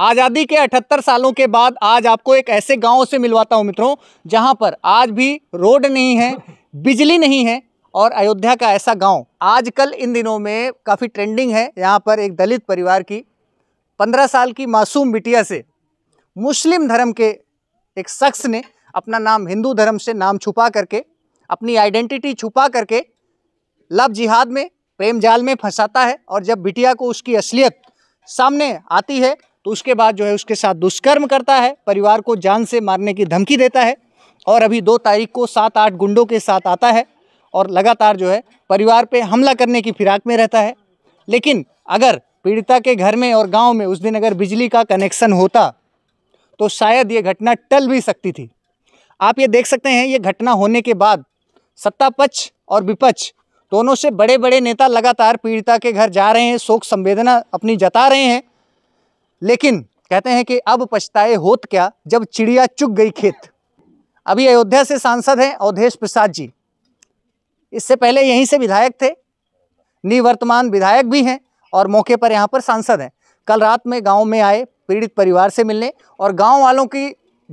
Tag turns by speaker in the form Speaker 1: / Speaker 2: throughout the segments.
Speaker 1: आज़ादी के 78 सालों के बाद आज आपको एक ऐसे गांव से मिलवाता हूं मित्रों जहां पर आज भी रोड नहीं है बिजली नहीं है और अयोध्या का ऐसा गांव आजकल इन दिनों में काफ़ी ट्रेंडिंग है यहाँ पर एक दलित परिवार की पंद्रह साल की मासूम बिटिया से मुस्लिम धर्म के एक शख्स ने अपना नाम हिंदू धर्म से नाम छुपा करके अपनी आइडेंटिटी छुपा करके लव जिहाद में प्रेम जाल में फंसाता है और जब बिटिया को उसकी असलियत सामने आती है तो उसके बाद जो है उसके साथ दुष्कर्म करता है परिवार को जान से मारने की धमकी देता है और अभी दो तारीख को सात आठ गुंडों के साथ आता है और लगातार जो है परिवार पे हमला करने की फिराक में रहता है लेकिन अगर पीड़िता के घर में और गांव में उस दिन अगर बिजली का कनेक्शन होता तो शायद ये घटना टल भी सकती थी आप ये देख सकते हैं ये घटना होने के बाद सत्ता पक्ष और विपक्ष दोनों से बड़े बड़े नेता लगातार पीड़िता के घर जा रहे हैं शोक संवेदना अपनी जता रहे हैं लेकिन कहते हैं कि अब पछताए होत क्या जब चिड़िया चुग गई खेत अभी अयोध्या से सांसद हैं अवधेश प्रसाद जी इससे पहले यहीं से विधायक थे निवर्तमान विधायक भी हैं और मौके पर यहाँ पर सांसद हैं कल रात में गांव में आए पीड़ित परिवार से मिलने और गांव वालों की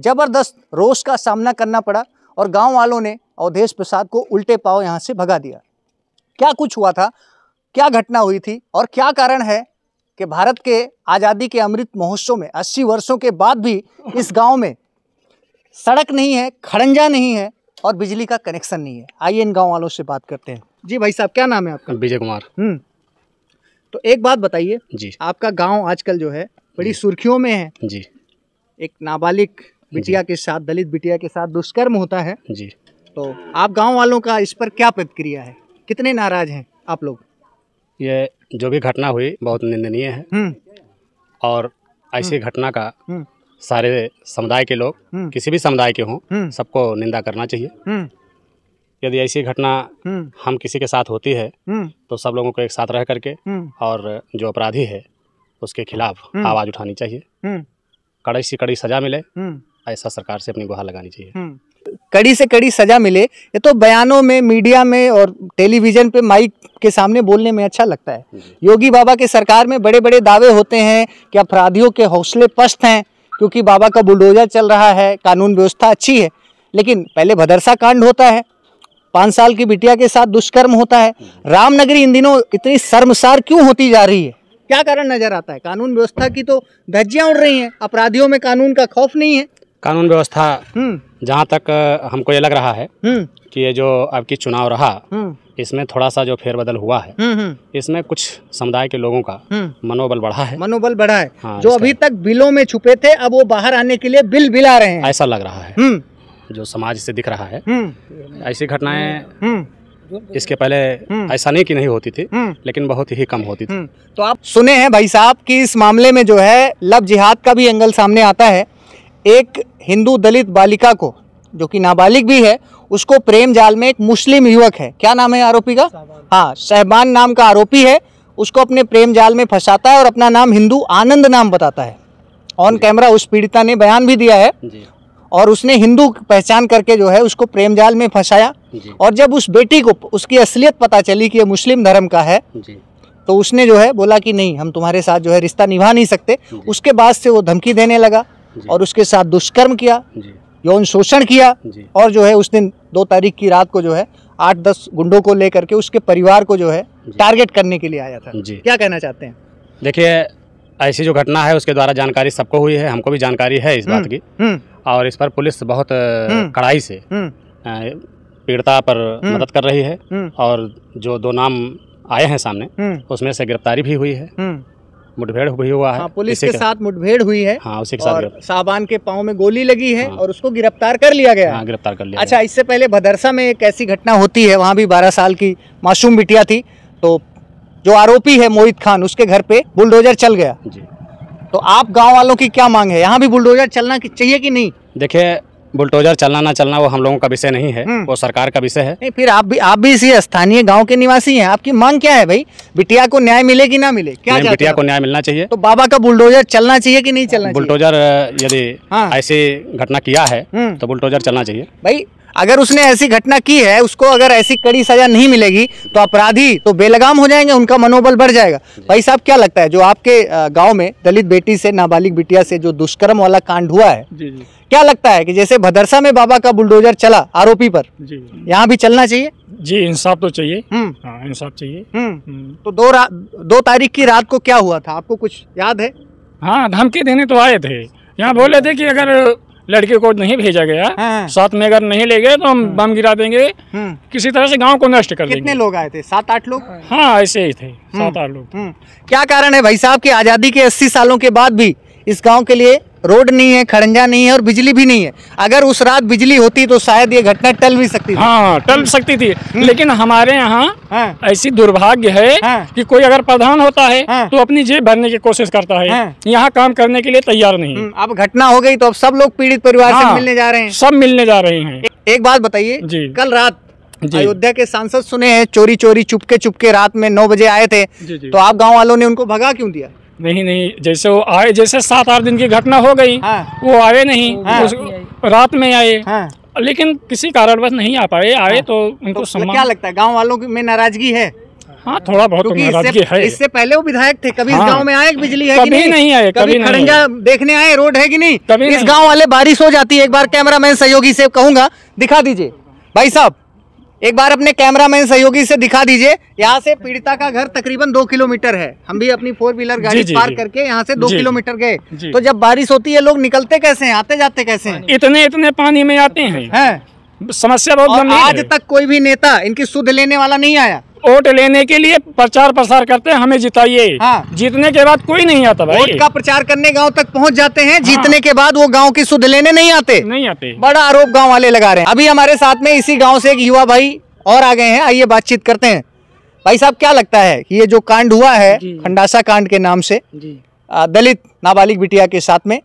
Speaker 1: ज़बरदस्त रोष का सामना करना पड़ा और गांव वालों ने अवधेश प्रसाद को उल्टे पाव यहाँ से भगा दिया क्या कुछ हुआ था क्या घटना हुई थी और क्या कारण है कि भारत के आज़ादी के अमृत महोत्सव में 80 वर्षों के बाद भी इस गांव में सड़क नहीं है खड़ंजा नहीं है और बिजली का कनेक्शन नहीं है आइए इन गाँव वालों से बात करते हैं जी भाई साहब क्या नाम है
Speaker 2: आपका विजय कुमार
Speaker 1: हम्म तो एक बात बताइए जी आपका गाँव आजकल जो है बड़ी सुर्खियों में है जी एक नाबालिग बिटिया के साथ दलित बिटिया के साथ दुष्कर्म होता है जी तो आप गांव वालों का इस पर क्या प्रतिक्रिया है कितने नाराज हैं आप लोग
Speaker 2: ये जो भी घटना हुई बहुत निंदनीय है हम्म। और ऐसी हम्म। घटना का हम्म। सारे समुदाय के लोग किसी भी समुदाय के हों सबको निंदा करना चाहिए यदि ऐसी घटना हम किसी के साथ होती है तो सब लोगों को एक साथ रह करके और जो अपराधी है उसके खिलाफ आवाज़ उठानी चाहिए कड़ी सी कड़ी सजा मिले ऐसा सरकार से अपनी गुहार लगानी चाहिए कड़ी
Speaker 1: से कड़ी सजा मिले ये तो बयानों में मीडिया में और टेलीविज़न पे माइक के सामने बोलने में अच्छा लगता है योगी बाबा के सरकार में बड़े बड़े दावे होते हैं कि अपराधियों के हौसले पस्त हैं क्योंकि बाबा का बुलडोजर चल रहा है कानून व्यवस्था अच्छी है लेकिन पहले भदरसा कांड होता है पाँच साल की बिटिया के साथ दुष्कर्म होता है रामनगरी इन दिनों इतनी शर्मसार क्यों होती जा रही है क्या कारण नज़र आता है कानून व्यवस्था की तो धज्जियाँ उड़ रही हैं अपराधियों में कानून का खौफ नहीं है
Speaker 2: कानून व्यवस्था हम्म। जहाँ तक हमको ये लग रहा है हम्म। कि ये जो आपकी चुनाव रहा हम्म। इसमें थोड़ा सा जो फेरबदल हुआ है इसमें कुछ समुदाय के लोगों का मनोबल बढ़ा है मनोबल बढ़ा है हाँ, जो अभी
Speaker 1: तक बिलों में छुपे थे अब वो बाहर आने के लिए बिल बिला रहे हैं
Speaker 2: ऐसा लग रहा है जो समाज से दिख रहा है ऐसी घटनाएं इसके पहले ऐसा नहीं की नहीं होती थी लेकिन बहुत ही कम होती थी
Speaker 1: तो आप सुने हैं भाई साहब कि इस मामले में जो है लव जिहाद का भी एंगल सामने आता है एक हिंदू दलित बालिका को जो कि नाबालिग भी है उसको प्रेम जाल में एक मुस्लिम युवक है क्या नाम है आरोपी का हाँ सहबान नाम का आरोपी है उसको अपने प्रेम जाल में फंसाता है और अपना नाम हिंदू आनंद नाम बताता है ऑन कैमरा उस पीड़िता ने बयान भी दिया है और उसने हिंदू पहचान करके जो है उसको प्रेम जाल में फंसाया और जब उस बेटी को उसकी असलियत पता चली कि ये मुस्लिम धर्म का है तो उसने जो है बोला कि नहीं हम तुम्हारे साथ जो है रिश्ता निभा नहीं सकते उसके बाद से वो धमकी देने लगा और उसके साथ दुष्कर्म किया यौन शोषण किया और जो है उस दिन दो तारीख की रात को जो है आठ दस गुंडों को लेकर के उसके परिवार को जो है टारगेट करने के लिए आया था क्या कहना चाहते हैं
Speaker 2: देखिए ऐसी जो घटना है उसके द्वारा जानकारी सबको हुई है हमको भी जानकारी है इस बात हम्म, की हम्म। और इस पर पुलिस बहुत हम्म, कड़ाई से पीड़िता पर मदद कर रही है और जो दो नाम आए हैं सामने उसमें से गिरफ्तारी भी हुई है मुठभेड़ हुई हुआ है हाँ, पुलिस के साथ
Speaker 1: मुठभेड़ हुई है हाँ, उसी के साथ साबान के पाँव में गोली लगी है हाँ, और उसको गिरफ्तार कर लिया गया हाँ, गिरफ्तार कर लिया अच्छा इससे पहले भदरसा में एक ऐसी घटना होती है वहाँ भी बारह साल की मासूम बिटिया थी तो जो आरोपी है मोहित खान उसके घर पे बुलडोजर चल गया जी तो आप गाँव वालों की क्या मांग है यहाँ भी बुलडोजर चलना चाहिए कि नहीं
Speaker 2: देखिये बुलटोजर चलना ना चलना वो हम लोगों का विषय नहीं है हम्म। वो सरकार का विषय है
Speaker 1: नहीं फिर आप भी आप भी इसी स्थानीय गांव के निवासी हैं आपकी मांग क्या है भाई बिटिया को न्याय मिले कि ना मिले क्या बिटिया को न्याय मिलना चाहिए तो बाबा का बुलडोजर चलना चाहिए कि नहीं चलना
Speaker 2: बुलटोजर यदि हाँ। ऐसी घटना किया है हम्म। तो बुलटोजर चलना चाहिए
Speaker 1: भाई अगर उसने ऐसी घटना की है उसको अगर ऐसी कड़ी सजा नहीं मिलेगी तो अपराधी तो बेलगाम हो जाएंगे उनका मनोबल बढ़ जाएगा भाई साहब क्या लगता है जो आपके गांव में दलित बेटी से नाबालिग बिटिया से जो दुष्कर्म वाला कांड हुआ है जी जी। क्या लगता है कि जैसे भदरसा में बाबा का बुलडोजर चला आरोपी पर यहाँ भी चलना चाहिए जी इंसाफ तो चाहिए हम्म। हाँ, इंसाफ चाहिए हम्म। हम्म। तो दो दो तारीख की रात को क्या हुआ था आपको कुछ याद है हाँ धमकी देने तो आए थे यहाँ बोले थे कि अगर लड़के को नहीं भेजा गया हाँ। साथ में अगर नहीं ले गए तो हम हाँ। बम गिरा देंगे हाँ। किसी तरह से गांव को नष्ट कर कितने लोग आए थे सात आठ लोग हाँ ऐसे
Speaker 2: ही थे सात हम्म। आठ लोग हम्म।
Speaker 1: क्या कारण है भाई साहब की आज़ादी के अस्सी सालों के बाद भी इस गांव के लिए रोड नहीं है खड़ंजा नहीं है और बिजली भी नहीं है अगर उस रात बिजली होती तो शायद ये घटना टल भी सकती थी हाँ, हाँ टल सकती थी हम्म। लेकिन हमारे यहाँ हाँ। ऐसी दुर्भाग्य है हाँ। कि कोई अगर प्रधान होता है हाँ। तो अपनी जेब भरने की कोशिश करता है हाँ। यहाँ काम करने के लिए तैयार नहीं हम्म, अब घटना हो गई तो अब सब लोग पीड़ित परिवार हाँ। से मिलने जा रहे हैं सब मिलने जा रहे हैं एक बात बताइए कल रात अयोध्या के सांसद सुने हैं चोरी चोरी चुपके चुपके रात में नौ बजे आए थे तो आप गाँव वालों ने उनको भगा क्यों दिया नहीं नहीं जैसे वो आए जैसे सात आठ दिन की घटना हो गई हाँ। वो आए नहीं हाँ। रात में आए हाँ। लेकिन किसी
Speaker 2: कारणवश नहीं आ पाए आए हाँ। तो उनको तो क्या लगता
Speaker 1: है गांव वालों में नाराजगी है हाँ थोड़ा बहुत तो नाराजगी है इससे पहले वो विधायक थे कभी हाँ, इस गांव में आए बिजली है कभी नहीं आए कभी, खड़ंजा देखने आए रोड है की नहीं कभी इस गाँव वाले बारिश हो जाती है एक बार कैमरा सहयोगी से कहूंगा दिखा दीजिए भाई साहब एक बार अपने कैमरामैन सहयोगी से दिखा दीजिए यहाँ से पीड़िता का घर तकरीबन दो किलोमीटर है हम भी अपनी फोर व्हीलर गाड़ी जी, पार जी, करके यहाँ से दो किलोमीटर गए तो जब बारिश होती है लोग निकलते कैसे हैं आते जाते कैसे हैं
Speaker 3: इतने इतने पानी में आते हैं है?
Speaker 1: समस्या बहुत आज तक कोई भी नेता इनकी सुध लेने वाला नहीं आया वोट लेने के लिए प्रचार प्रसार करते हैं हमें जिताइए हाँ। जीतने के बाद कोई नहीं आता भाई वोट का प्रचार करने गांव तक पहुंच जाते हैं जीतने हाँ। के बाद वो गांव की सुध लेने नहीं आते नहीं आते बड़ा आरोप गांव वाले लगा रहे हैं अभी हमारे साथ में इसी गांव से एक युवा भाई और आ गए हैं आइए बातचीत करते हैं भाई साहब क्या लगता है ये जो कांड हुआ है खंडासा कांड के नाम से दलित नाबालिग बिटिया के साथ में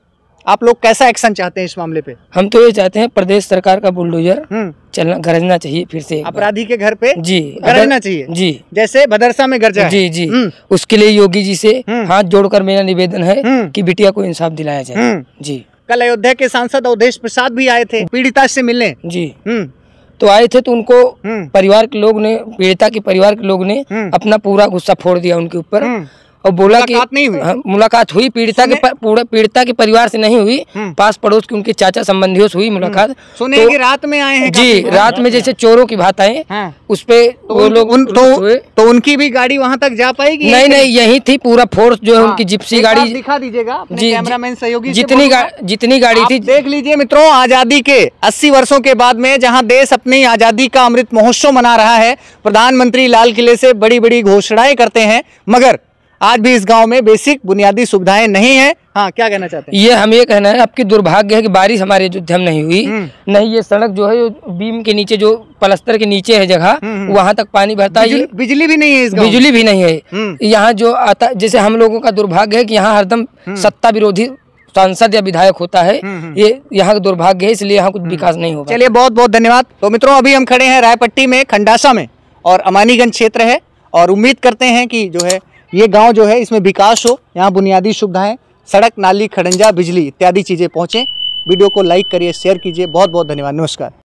Speaker 1: आप लोग कैसा एक्शन चाहते हैं
Speaker 3: इस मामले पे हम तो ये चाहते हैं प्रदेश सरकार का बुलडोजर हम्म। चलना गरजना चाहिए फिर से अपराधी के घर पे जी गरजना चाहिए जी जैसे भदरसा में गरजा जी जी हम्म। उसके लिए योगी जी से हम्म। हाथ जोड़कर मेरा निवेदन है कि बिटिया को इंसाफ दिलाया जाए जी कल अयोध्या के सांसद अवधेश प्रसाद भी आए थे पीड़िता से मिलने जी तो आए थे तो उनको परिवार के लोग ने पीड़िता के परिवार के लोग ने अपना पूरा गुस्सा फोड़ दिया उनके ऊपर और बोला कि नहीं हुई हाँ, मुलाकात हुई पीड़िता के पूरा पीड़िता के परिवार से नहीं हुई हम्म। पास पड़ोस के उनके चाचा संबंधियों से हुई हम्म। मुलाकात सुने तो, रात में आए हैं जी रात में जैसे चोरों की बात आए उसपे हाँ। उस पे तो वो लोग तो, तो उनकी भी गाड़ी वहाँ तक जा पाएगी नहीं नहीं यही थी पूरा फोर्स जो है हाँ। उनकी जिप्सी गाड़ी
Speaker 1: दिखा दीजिएगा जी कैमरामैन सहयोगी जितनी जितनी गाड़ी थी देख लीजिए मित्रों आजादी के अस्सी वर्षो के बाद में जहाँ देश अपनी आजादी का अमृत महोत्सव मना रहा है प्रधानमंत्री लाल किले से बड़ी बड़ी घोषणाएं करते हैं मगर आज भी इस गांव में बेसिक बुनियादी सुविधाएं नहीं है हाँ क्या कहना चाहते हैं
Speaker 3: ये हम ये कहना है आपकी दुर्भाग्य है कि बारिश हमारे अयोध्या में नहीं हुई हम्म। नहीं ये सड़क जो है बीम के नीचे जो पलस्तर के नीचे है जगह हम्म, हम्म। वहाँ तक पानी भरता है बिजली, भी नहीं है इस बिजली भी नहीं है यहाँ जो आता जैसे हम लोगों का दुर्भाग्य है की यहाँ हरदम सत्ता विरोधी सांसद या विधायक होता है ये यहाँ का दुर्भाग्य है इसलिए यहाँ कुछ विकास नहीं होगा चलिए बहुत बहुत धन्यवाद
Speaker 1: तो मित्रों अभी हम खड़े हैं रायपट्टी में खंडासा में और अमानीगंज क्षेत्र है और उम्मीद करते हैं कि जो है ये गांव जो है इसमें विकास हो यहाँ बुनियादी सुविधाएं सड़क नाली खड़ंजा बिजली इत्यादि चीज़ें पहुँचें वीडियो को लाइक करिए शेयर कीजिए बहुत बहुत धन्यवाद नमस्कार